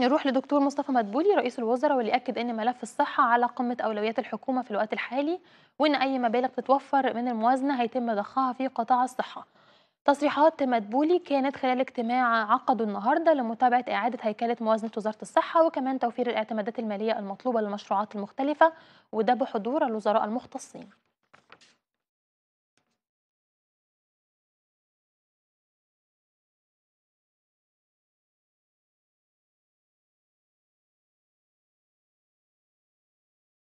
نروح لدكتور مصطفى مدبولي رئيس الوزراء واللي أكد أن ملف الصحة على قمة أولويات الحكومة في الوقت الحالي وأن أي مبالغ تتوفر من الموازنة هيتم ضخها في قطاع الصحة. تصريحات مدبولي كانت خلال اجتماع عقده النهارده لمتابعه اعاده هيكله موازنه وزاره الصحه وكمان توفير الاعتمادات الماليه المطلوبه للمشروعات المختلفه وده بحضور الوزراء المختصين